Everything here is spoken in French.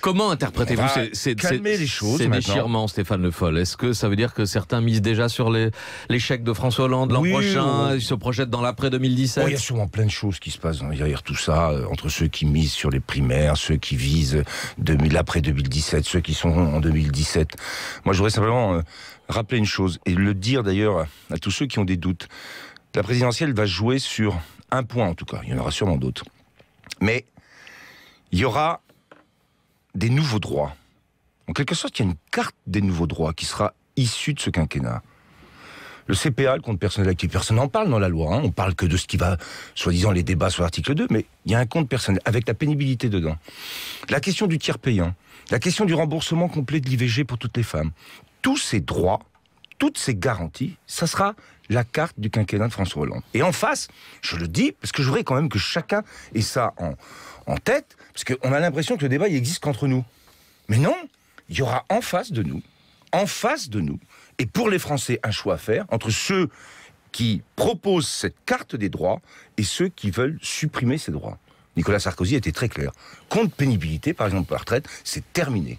Comment interprétez-vous eh ben, ces, les choses déchirements, Stéphane Le Foll Est-ce que ça veut dire que certains misent déjà sur l'échec de François Hollande l'an prochain oh, oh. Ils se projettent dans l'après 2017 Il y a sûrement plein de choses qui se passent derrière tout ça, euh, entre ceux qui misent sur les primaires, ceux qui visent l'après 2017, ceux qui sont en 2017. Moi, je voudrais simplement euh, rappeler une chose et le dire d'ailleurs à tous ceux qui ont des doutes. La présidentielle va jouer sur un point en tout cas, il y en aura sûrement d'autres. Mais il y aura des nouveaux droits. En quelque sorte, il y a une carte des nouveaux droits qui sera issue de ce quinquennat. Le CPA, le compte personnel actif, personne n'en parle dans la loi. Hein. On parle que de ce qui va, soi-disant, les débats sur l'article 2, mais il y a un compte personnel avec la pénibilité dedans. La question du tiers payant, la question du remboursement complet de l'IVG pour toutes les femmes. Tous ces droits toutes ces garanties, ça sera la carte du quinquennat de François Hollande. Et en face, je le dis, parce que je voudrais quand même que chacun ait ça en, tête, parce qu'on a l'impression que le débat, il existe qu'entre nous. Mais non, il y aura en face de nous, en face de nous, et pour les Français, un choix à faire entre ceux qui proposent cette carte des droits et ceux qui veulent supprimer ces droits. Nicolas Sarkozy était très clair. Compte pénibilité, par exemple, pour la retraite, c'est terminé.